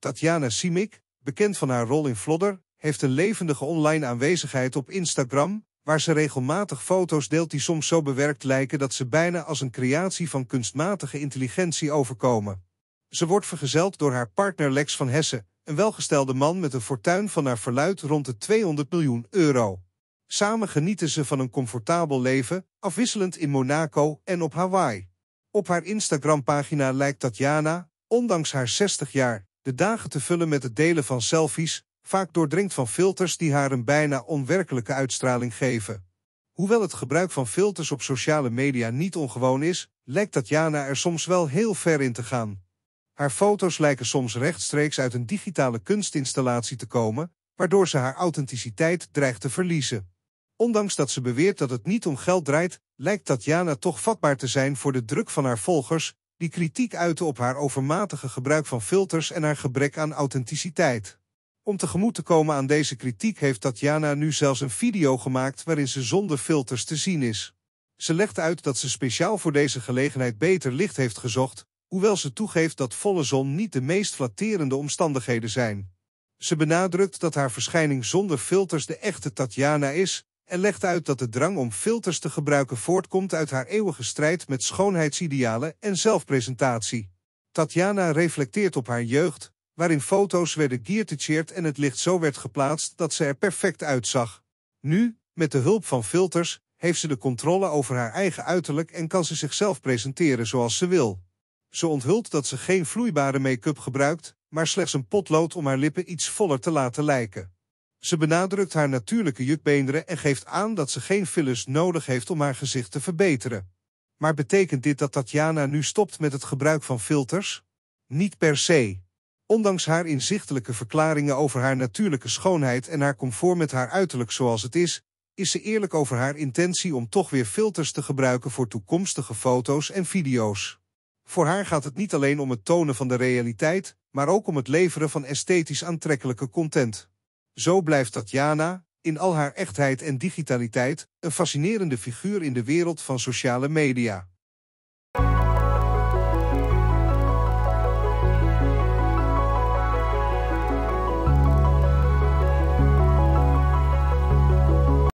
Tatjana Simic, bekend van haar rol in flodder, heeft een levendige online aanwezigheid op Instagram, waar ze regelmatig foto's deelt die soms zo bewerkt lijken dat ze bijna als een creatie van kunstmatige intelligentie overkomen. Ze wordt vergezeld door haar partner Lex van Hesse, een welgestelde man met een fortuin van naar verluid rond de 200 miljoen euro. Samen genieten ze van een comfortabel leven, afwisselend in Monaco en op Hawaii. Op haar Instagram-pagina lijkt Tatjana, ondanks haar 60 jaar, de dagen te vullen met het delen van selfies, vaak doordringt van filters die haar een bijna onwerkelijke uitstraling geven. Hoewel het gebruik van filters op sociale media niet ongewoon is, lijkt Tatjana er soms wel heel ver in te gaan. Haar foto's lijken soms rechtstreeks uit een digitale kunstinstallatie te komen, waardoor ze haar authenticiteit dreigt te verliezen. Ondanks dat ze beweert dat het niet om geld draait, lijkt Tatjana toch vatbaar te zijn voor de druk van haar volgers die kritiek uitte op haar overmatige gebruik van filters en haar gebrek aan authenticiteit. Om tegemoet te komen aan deze kritiek heeft Tatjana nu zelfs een video gemaakt waarin ze zonder filters te zien is. Ze legt uit dat ze speciaal voor deze gelegenheid beter licht heeft gezocht, hoewel ze toegeeft dat volle zon niet de meest flatterende omstandigheden zijn. Ze benadrukt dat haar verschijning zonder filters de echte Tatjana is, en legt uit dat de drang om filters te gebruiken voortkomt uit haar eeuwige strijd met schoonheidsidealen en zelfpresentatie. Tatjana reflecteert op haar jeugd, waarin foto's werden gearticheerd en het licht zo werd geplaatst dat ze er perfect uitzag. Nu, met de hulp van filters, heeft ze de controle over haar eigen uiterlijk en kan ze zichzelf presenteren zoals ze wil. Ze onthult dat ze geen vloeibare make-up gebruikt, maar slechts een potlood om haar lippen iets voller te laten lijken. Ze benadrukt haar natuurlijke jukbeenderen en geeft aan dat ze geen fillers nodig heeft om haar gezicht te verbeteren. Maar betekent dit dat Tatjana nu stopt met het gebruik van filters? Niet per se. Ondanks haar inzichtelijke verklaringen over haar natuurlijke schoonheid en haar comfort met haar uiterlijk zoals het is, is ze eerlijk over haar intentie om toch weer filters te gebruiken voor toekomstige foto's en video's. Voor haar gaat het niet alleen om het tonen van de realiteit, maar ook om het leveren van esthetisch aantrekkelijke content. Zo blijft Tatjana, in al haar echtheid en digitaliteit, een fascinerende figuur in de wereld van sociale media.